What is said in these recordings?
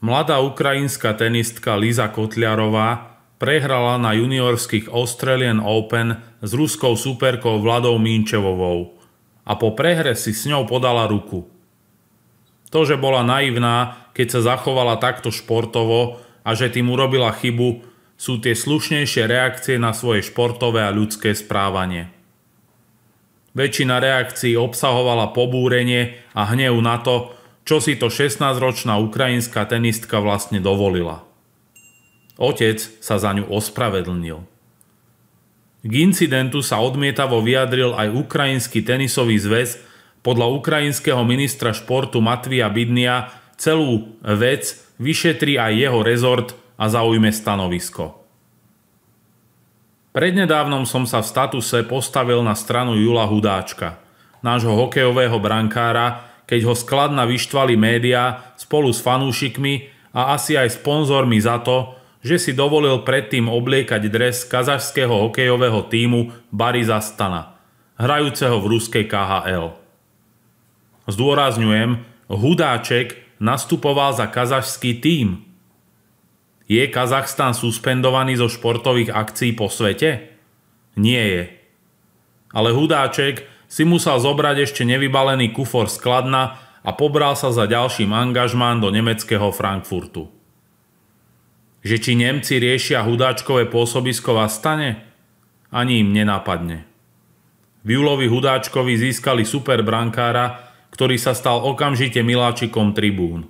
Mladá ukrajinská tenistka Liza Kotliarová prehrala na juniorských Australian Open s ruskou superkou Vladou Minčevovou a po prehre si s ňou podala ruku. To, že bola naivná, keď sa zachovala takto športovo a že tým urobila chybu, sú tie slušnejšie reakcie na svoje športové a ľudské správanie. Väčšina reakcií obsahovala pobúrenie a hnev na to, čo si to 16-ročná ukrajinská tenistka vlastne dovolila. Otec sa za ňu ospravedlnil. K incidentu sa odmietavo vyjadril aj Ukrajinský tenisový zväz, podľa ukrajinského ministra športu Matvia Bidnia celú vec vyšetrí aj jeho rezort a zaujme stanovisko. Prednedávnom som sa v statuse postavil na stranu Jula Hudáčka, nášho hokejového brankára, keď ho skladna vyštvali médiá spolu s fanúšikmi a asi aj sponzormi za to, že si dovolil predtým obliekať dres kazašského hokejového týmu Bariza Stana, hrajúceho v ruskej KHL. Zdôrazňujem, Hudáček nastupoval za kazašský tím. Je Kazachstan suspendovaný zo športových akcií po svete? Nie je. Ale Hudáček si musel zobrať ešte nevybalený kufor z Kladna a pobral sa za ďalším angažmán do nemeckého Frankfurtu. Že či Nemci riešia hudáčkové pôsobisko v stane? Ani im nenápadne. V júlovi hudáčkovi získali super brankára, ktorý sa stal okamžite miláčikom tribún.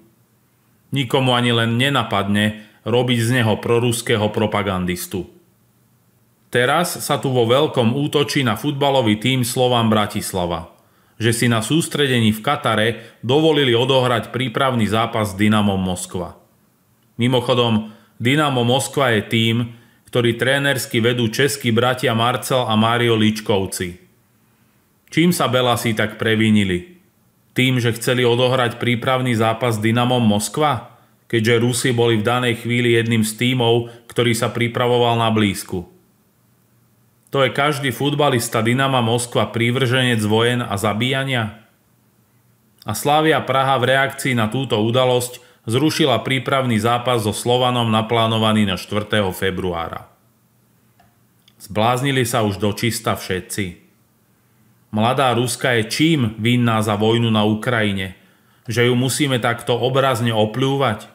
Nikomu ani len nenapadne robiť z neho proruského propagandistu. Teraz sa tu vo veľkom útočí na futbalový tým Slovan Bratislava, že si na sústredení v Katare dovolili odohrať prípravný zápas s Dynamom Moskva. Mimochodom, Dynamo Moskva je tým, ktorý trénersky vedú českí bratia Marcel a Mário Ličkovci. Čím sa Belasi tak previnili? Tým, že chceli odohrať prípravný zápas s Dynamom Moskva? Keďže Rusi boli v danej chvíli jedným z tímov, ktorý sa pripravoval na blízku. To je každý futbalista Dynama Moskva prívrženec vojen a zabíjania? A Slavia Praha v reakcii na túto udalosť zrušila prípravný zápas so Slovanom naplánovaný na 4. februára. Zbláznili sa už dočista všetci. Mladá Ruska je čím vinná za vojnu na Ukrajine? Že ju musíme takto obrazne oplúvať?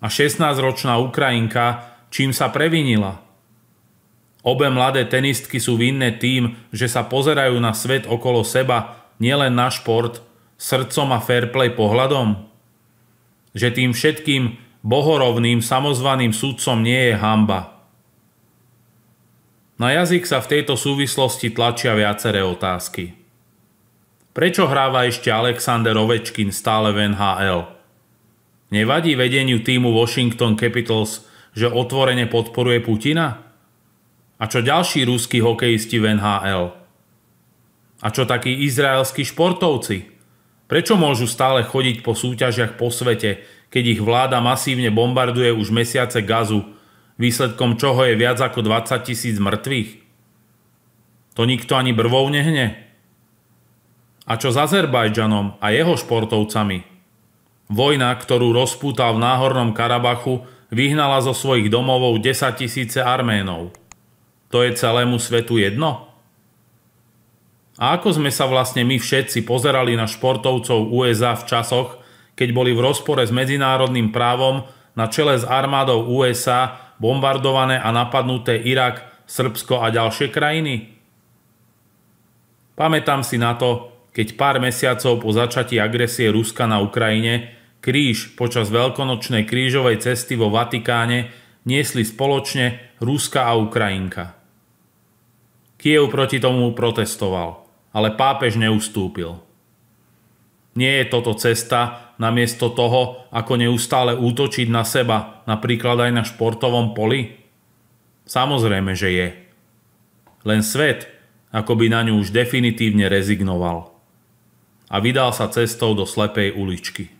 A 16-ročná Ukrajinka čím sa previnila? Obe mladé tenistky sú vinné tým, že sa pozerajú na svet okolo seba, nielen na šport, srdcom a fairplay pohľadom? Že tým všetkým bohorovným samozvaným sudcom nie je hamba. Na jazyk sa v tejto súvislosti tlačia viaceré otázky. Prečo hráva ešte Alexander Ovečkin stále v NHL? Nevadí vedeniu týmu Washington Capitals, že otvorene podporuje Putina? A čo ďalší ruskí hokejisti v NHL? A čo takí izraelskí športovci? Prečo môžu stále chodiť po súťažiach po svete, keď ich vláda masívne bombarduje už mesiace gazu, výsledkom čoho je viac ako 20 tisíc mŕtvych? To nikto ani brvou nehne. A čo s Azerbajdžanom a jeho športovcami? Vojna, ktorú rozpútal v Náhornom Karabachu, vyhnala zo svojich domovov 10 tisíce Arménov to je celému svetu jedno? A ako sme sa vlastne my všetci pozerali na športovcov USA v časoch, keď boli v rozpore s medzinárodným právom na čele s armádou USA bombardované a napadnuté Irak, Srbsko a ďalšie krajiny? Pamätám si na to, keď pár mesiacov po začatí agresie Ruska na Ukrajine kríž počas veľkonočnej krížovej cesty vo Vatikáne niesli spoločne Ruska a Ukrajinka. Kiev proti tomu protestoval, ale pápež neustúpil. Nie je toto cesta, namiesto toho, ako neustále útočiť na seba, napríklad aj na športovom poli? Samozrejme, že je. Len svet, ako by na ňu už definitívne rezignoval. A vydal sa cestou do slepej uličky.